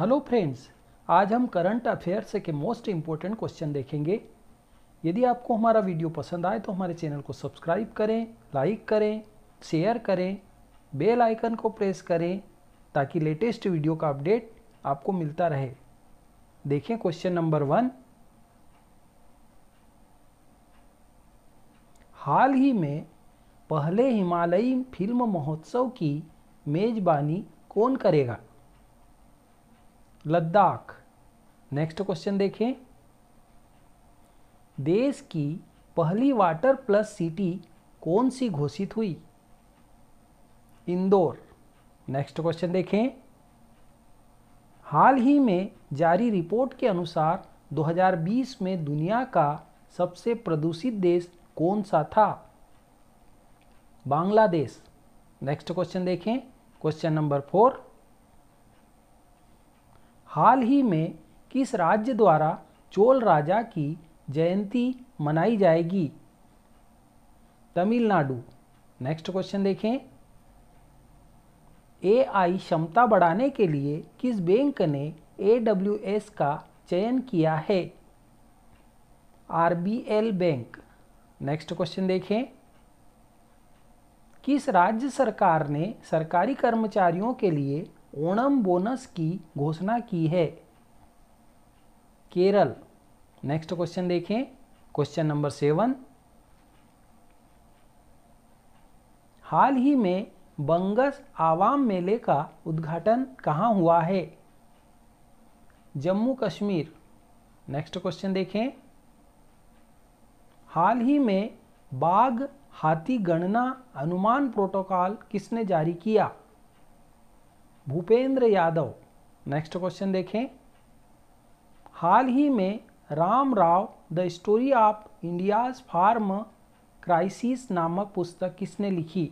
hello friends आज हम current affairs के मोस्ट इम्पोर्टेंट क्वेश्चन देखेंगे यदि आपको हमारा वीडियो पसंद आए तो हमारे चैनल को सब्सक्राइब करें लाइक करें शेयर करें बेल आइकन को प्रेस करें ताकि लेटेस्ट वीडियो का अपडेट आपको मिलता रहे देखें क्वेश्चन नंबर वन हाल ही में पहले हिमालयी फिल्म महोत्सव की मेज़बानी कौन करेगा लद्दाख नेक्स्ट क्वेश्चन देखें देश की पहली वाटर प्लस सिटी कौन सी घोषित हुई इंदौर नेक्स्ट क्वेश्चन देखें हाल ही में जारी रिपोर्ट के अनुसार 2020 में दुनिया का सबसे प्रदूषित देश कौन सा था बांग्लादेश नेक्स्ट क्वेश्चन देखें क्वेश्चन नंबर फोर हाल ही में किस राज्य द्वारा चोल राजा की जयंती मनाई जाएगी तमिलनाडु नेक्स्ट क्वेश्चन देखें एआई क्षमता बढ़ाने के लिए किस बैंक ने एडब्ल्यूएस का चयन किया है आरबीएल बैंक नेक्स्ट क्वेश्चन देखें किस राज्य सरकार ने सरकारी कर्मचारियों के लिए ओणम बोनस की घोषणा की है केरल नेक्स्ट क्वेश्चन देखें क्वेश्चन नंबर सेवन हाल ही में बंगस आवाम मेले का उद्घाटन कहाँ हुआ है जम्मू कश्मीर नेक्स्ट क्वेश्चन देखें हाल ही में बाघ हाथी गणना अनुमान प्रोटोकॉल किसने जारी किया भूपेंद्र यादव नेक्स्ट क्वेश्चन देखें हाल ही में Ram Rao the story of India's farm crisis नामक पुस्तक किसने लिखी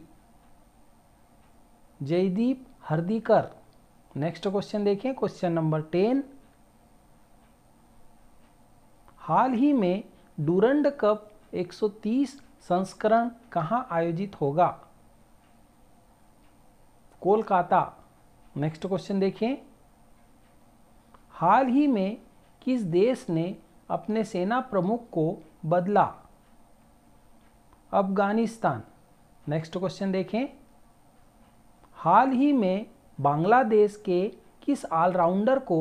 जयदीप हरदीकर नेक्स्ट क्वेश्चन देखें क्वेश्चन नंबर टेन हाल ही में डूरंड कप 130 संस्करण कहां आयोजित होगा कोलकाता नेक्स्ट क्वेश्चन देखिए हाल ही में किस देश ने अपने सेना प्रमुख को बदला अफगानिस्तान नेक्स्ट क्वेश्चन देखें हाल ही में बांग्लादेश के किस ऑलराउंडर को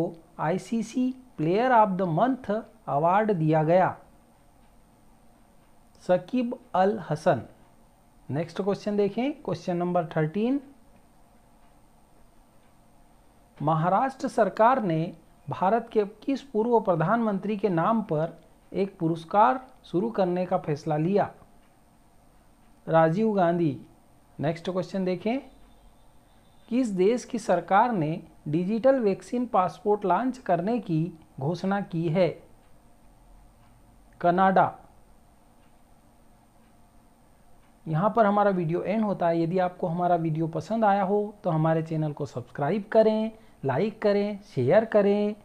ICC player of the month award दिया गया सकीब अल हसन नेक्स्ट क्वेश्चन देखें क्वेश्चन नंबर थर्टीन महाराष्ट्र सरकार ने भारत के किस पूर्व प्रधानमंत्री के नाम पर एक पुरस्कार शुरू करने का फैसला लिया राजीव गांधी नेक्स्ट क्वेश्चन देखें किस देश की सरकार ने डिजिटल वैक्सीन पासपोर्ट लॉन्च करने की घोषणा की है कनाडा यहाँ पर हमारा वीडियो एंड होता है यदि आपको हमारा वीडियो पसंद आया हो तो हमारे चैनल को सब्सक्राइब करें लाइक करें शेयर करें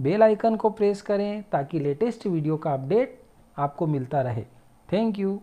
बेल आइकन को प्रेस करें ताकि लेटेस्ट वीडियो का अपडेट आपको मिलता रहे थैंक यू